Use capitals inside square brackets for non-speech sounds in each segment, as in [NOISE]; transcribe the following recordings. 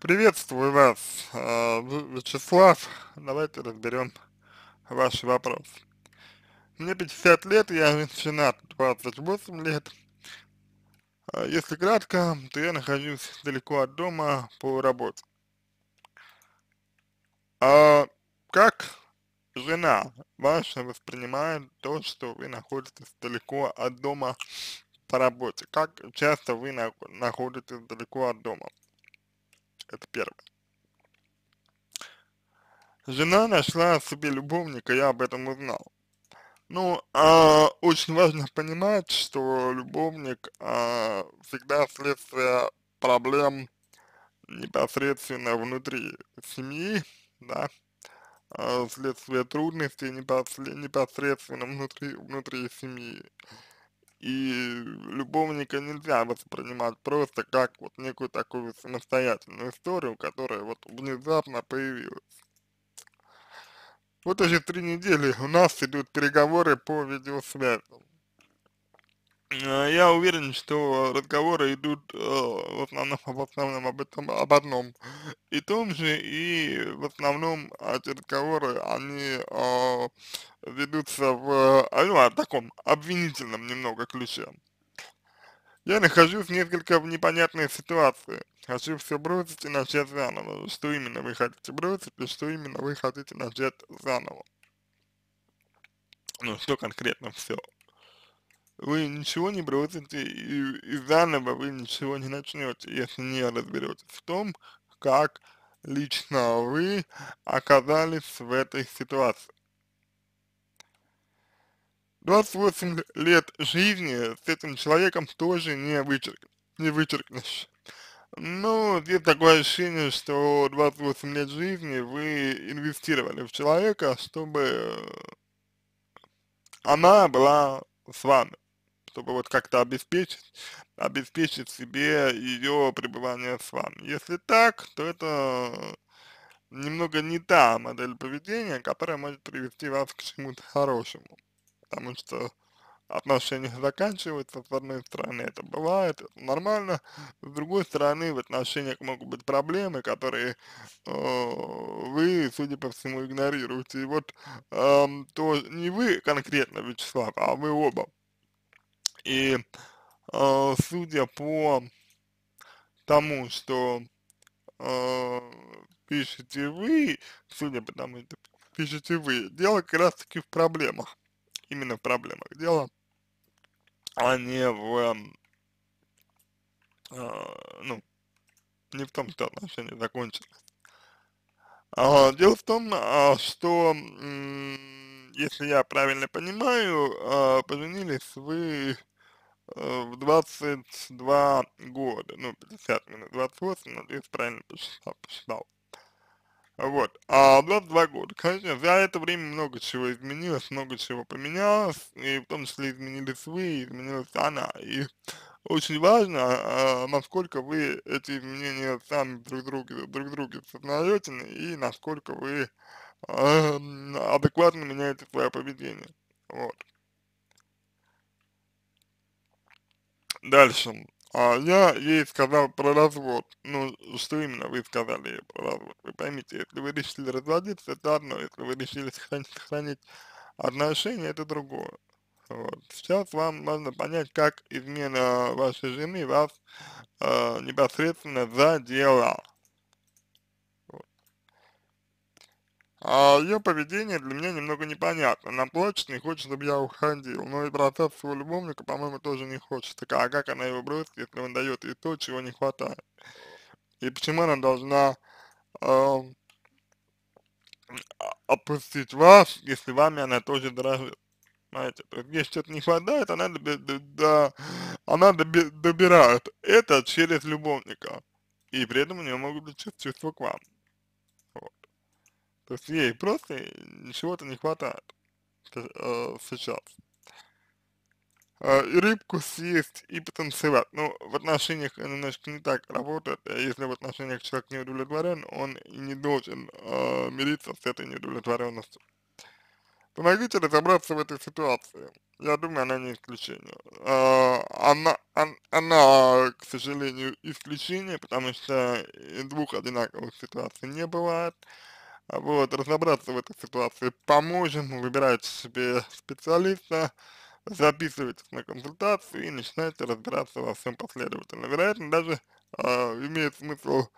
Приветствую вас, а, Вячеслав. Давайте разберем ваш вопрос. Мне 50 лет, я женат 28 лет. А, если кратко, то я нахожусь далеко от дома по работе. А как жена ваша воспринимает то, что вы находитесь далеко от дома по работе? Как часто вы находитесь далеко от дома? Это первое. Жена нашла себе любовника, я об этом узнал. Ну, а, очень важно понимать, что любовник а, всегда следствие проблем непосредственно внутри семьи, да, а, следствие трудностей непосредственно внутри, внутри семьи и любовника нельзя воспринимать просто как вот некую такую самостоятельную историю, которая вот внезапно появилась. Вот уже три недели у нас идут переговоры по видеосвязи. Э, я уверен, что разговоры идут э, в основном, [LAUGHS] в основном об, этом, об одном и том же, и в основном эти разговоры, они э, ведутся в ну, в таком обвинительном немного ключе. Я нахожусь несколько в непонятной ситуации. Хочу все бросить и начать заново. Что именно вы хотите бросить и что именно вы хотите начать заново? Ну, что конкретно все? вы ничего не бросите и, и заново вы ничего не начнете, если не разберетесь в том, как лично вы оказались в этой ситуации. 28 лет жизни с этим человеком тоже не, вычерк, не вычеркнешь. Ну, здесь такое ощущение, что 28 лет жизни вы инвестировали в человека, чтобы э, она была с вами чтобы вот как-то обеспечить, обеспечить себе ее пребывание с вами. Если так, то это немного не та модель поведения, которая может привести вас к чему-то хорошему. Потому что отношения заканчиваются, с одной стороны это бывает, это нормально, с другой стороны в отношениях могут быть проблемы, которые э, вы, судя по всему, игнорируете. И вот э, то не вы конкретно, Вячеслав, а вы оба и э, судя по тому, что э, пишете вы, судя по тому, что пишете вы, дело как раз таки в проблемах. Именно в проблемах дело, а не в, э, ну, не в том, что отношения закончились. А, дело в том, что если я правильно понимаю, а, поженились вы э, в 22 года, ну, 50 минус 28, надеюсь, ну, правильно посчитал. посчитал. Вот, а 22 года, конечно, за это время много чего изменилось, много чего поменялось, и в том числе изменились вы, изменилась она, и очень важно, а, насколько вы эти изменения сами друг друга, друг друга сознаете, и насколько вы Э, адекватно меняется твое поведение. Вот. Дальше. А я ей сказал про развод. Ну, что именно вы сказали ей про развод? Вы поймите, если вы решили разводиться, это одно. Если вы решили сохранить, сохранить отношения, это другое. Вот. Сейчас вам нужно понять, как измена вашей жены вас э, непосредственно задела. а ее поведение для меня немного непонятно. Она плачет, не хочет, чтобы я уходил. Но и бросать своего любовника, по-моему, тоже не хочет. Так а как она его бросит, если он дает ей то, чего не хватает? И почему она должна э, эм, а, опустить вас, если вами она тоже дорожит? Понимаете, то есть, если что-то не хватает, она, доби до, она доби добирает это через любовника. И при этом у нее могут быть чувства к вам. То есть ей просто э, ничего-то не хватает э, э, сейчас. Э, и рыбку съесть, и потанцевать. Ну, в отношениях немножко не так работает. А если в отношениях человек не удовлетворен, он не должен э, мириться с этой неудовлетворенностью. Помогите разобраться в этой ситуации. Я думаю, она не исключение. Э, она, она, к сожалению, исключение, потому что э, двух одинаковых ситуаций не бывает. А вот, разобраться в этой ситуации поможем, выбирайте себе специалиста, записывайтесь на консультацию и начинайте разбираться во всем последовательно. Вероятно, даже э, имеет смысл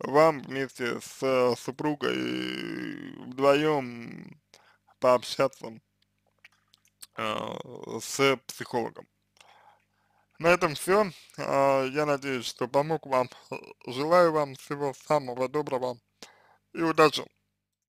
вам вместе с э, супругой вдвоем пообщаться а, с психологом. На этом все. я надеюсь, что помог вам. Желаю вам всего самого доброго и удачи.